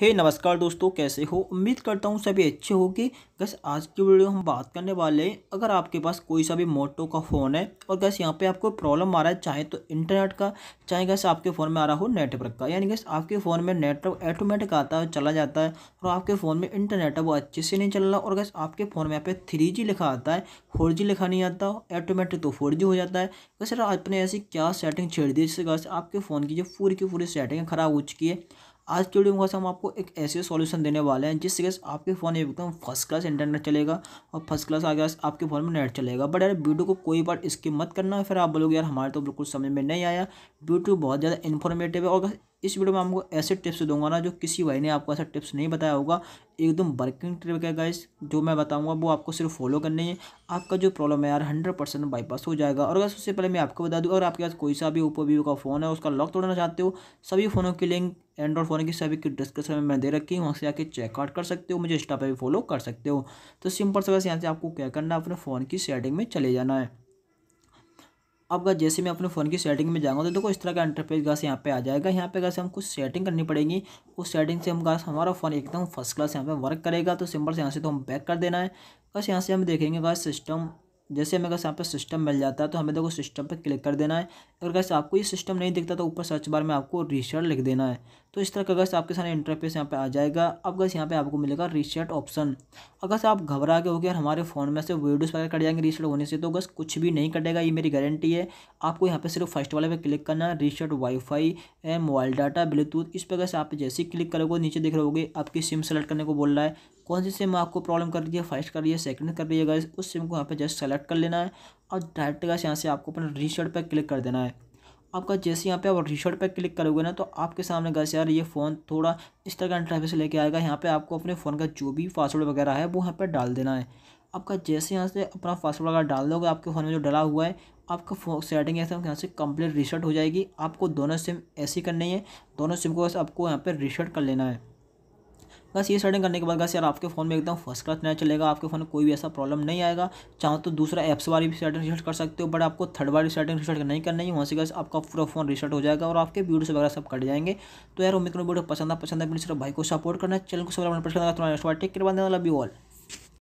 हे hey, नमस्कार दोस्तों कैसे हो उम्मीद करता हूँ सभी अच्छे होंगे गैस आज की वीडियो हम बात करने वाले हैं अगर आपके पास कोई सा भी मोटो का फ़ोन है और गैस यहाँ पे आपको प्रॉब्लम आ रहा है चाहे तो इंटरनेट का चाहे गैस आपके फ़ोन में आ रहा हो नेटवर्क का यानी गैस आपके फ़ोन में नेटवर्क ऑटोमेटिक आता है चला जाता है और आपके फ़ोन में इंटरनेट है वो अच्छे से नहीं चल रहा और गैस आपके फ़ोन में यहाँ पर थ्री लिखा आता है फोर लिखा नहीं आता ऑटोमेटिक तो फोर हो जाता है गैस आपने ऐसी क्या सेटिंग छेड़ दी जिससे गैस आपके फ़ोन की जो पूरी की पूरी सेटिंग ख़राब हो चुकी है आज की वीडियो में हम आपको एक ऐसे सॉल्यूशन देने वाले हैं जिससे कि आपके फ़ोन में एकदम फर्स्ट क्लास इंटरनेट चलेगा और फर्स्ट क्लास आगे आपके फ़ोन में नेट चलेगा बट यार वीडियो को कोई बार स्किप मत करना फिर आप बोलोगे यार हमारे तो बिल्कुल समझ में नहीं आया वीडियो तो बहुत ज़्यादा इन्फॉर्मेटिव है और इस वीडियो में आपको ऐसे टिप्स दूंगा ना जो किसी भाई ने आपको ऐसा टिप्स नहीं बताया होगा एकदम वर्किंग ट्रिप है गाइस जो मैं बताऊंगा वो आपको सिर्फ फॉलो करनी है आपका जो प्रॉब्लम है यार हंड्रेड परसेंट बाईपास हो जाएगा और अगर उससे पहले मैं आपको बता दूँ अगर आपके पास कोई सा भी ओपो वीवो का फ़ोन है उसका लॉक तोड़ना चाहते हो सभी फ़ोनों की लिंक एंड्रॉइड फ़ोन की सभी की डिस्क्रिप्शन में मैं दे रखी हूँ वहाँ से आके चेकआउट कर सकते हो मुझे इंस्टा पर भी फॉलो कर सकते हो तो सिंपल से बस यहाँ से आपको क्या करना है अपने फ़ोन की सेटिंग में चले जाना है अब जैसे मैं अपने फ़ोन की सेटिंग में जाऊँगा तो देखो इस तरह का इंटरफेस गाँस यहाँ पे आ जाएगा यहाँ पे गास हम कुछ सेटिंग करनी पड़ेगी उस सेटिंग से हम गास हमारा फ़ोन एकदम फर्स्ट क्लास यहाँ पे वर्क करेगा तो सिंपल से यहाँ से तो हम बैक कर देना है बस यहाँ से हम देखेंगे गास सिस्टम जैसे हमें कैसे यहाँ पर सिस्टम मिल जाता है तो हमें देखो सिस्टम पर क्लिक कर देना है अगर कैसे आपको ये सिस्टम नहीं दिखता तो ऊपर सर्च बार में आपको रीशर्ट लिख देना है तो इस तरह का अगर आपके सामने इंटरफेस यहाँ पे आ जाएगा अब कैसे यहाँ पे आपको मिलेगा रीशर्ट ऑप्शन अगर से आप घबरा के हो गया हमारे फ़ोन में से वीडियोज़ वगैरह कट जाएंगे रीशर्ट होने से तो बस कुछ भी नहीं कटेगा ये मेरी गारंटी है आपको यहाँ पे सिर्फ फर्स्ट वाले पर क्लिक करना है restart wifi mobile data bluetooth इस पर कैसे आप जैसे ही क्लिक करोगे नीचे देख रहे होगे आपकी सिम सेलेक्ट करने को बोल रहा है कौन सी सिम आपको प्रॉब्लम कर रही है फर्स्ट कर रही है सेकंड कर रही है गाइस उस सिम को यहाँ पे जस्ट सेलेक्ट कर लेना है और डायरेक्ट गाइस यहाँ से आपको अपना रीशर्ट पर क्लिक कर देना है आपका जैसे यहाँ पे आप रीशर्ट पर क्लिक करोगे ना तो आपके सामने गाइस यार ये फ़ोन थोड़ा इस तरह का इंटरफेस लेके आएगा यहाँ पर आपको अपने फ़ोन का जो भी पासवर्ड वगैरह है वो यहाँ पर डाल देना है आपका जैसे यहाँ से अपना पासवर्ड वगैरह डाल दोगे आपके फ़ोन में जो डला हुआ है आपका फोन सेटिंग ऐसे यहाँ से कंप्लीट रिशर्ट हो जाएगी आपको दोनों सिम ऐसी करनी है दोनों सिम को बस आपको यहाँ पर रिशर्ट कर लेना है बस ये सेटिंग करने के बाद गस यार आपके फ़ोन में एकदम फर्स्ट क्लास नेट चलेगा आपके फ़ोन में कोई भी ऐसा प्रॉब्लम नहीं आएगा चाहो तो दूसरा एप्स वाली भी सेटिंग रिसेट कर सकते हो बट आपको थर्ड वाली सेटिंग रिसेट नहीं करना है वहाँ से गस आपका पूरा फ़ोन रिसेट हो जाएगा और आपके वीडियोस वगैरह सब कट जाएंगे तो यार उम्मीद करो वीडियो पसंद आ पसंद है सिर्फ भाई को सपोर्ट करना चैनल को सब नेक्स्ट टेक करवा देना लव यू ऑल